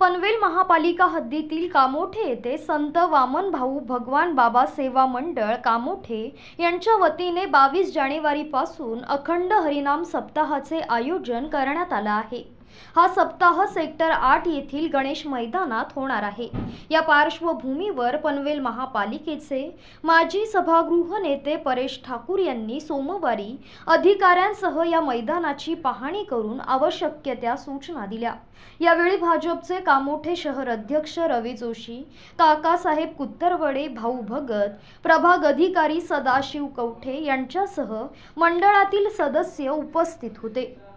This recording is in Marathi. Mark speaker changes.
Speaker 1: पनवेल महापालिका हद्दीतील कामोठे येथे संत वामन भाऊ भगवान बाबा सेवा मंडळ कामोठे यांच्या वतीने बावीस जानेवारीपासून अखंड हरिनाम सप्ताहाचे आयोजन करण्यात आलं आहे हा सप्ताह सेक्टर आठ येथील गणेश मैदानात होणार आहे या पार्श्वभूमीवर पनवेल महापालिकेचे माजी सभागृह नेते परेश ठाकूर यांनी सोमवारी अधिकाऱ्यांसह या मैदानाची पाहणी करून आवश्यक त्या सूचना दिल्या यावेळी भाजपचे कामोठे शहर अध्यक्ष रवी जोशी काकासाहेब कुत्तरवडे भाऊ भगत प्रभाग अधिकारी सदाशिव कवठे यांच्यासह मंडळातील सदस्य उपस्थित होते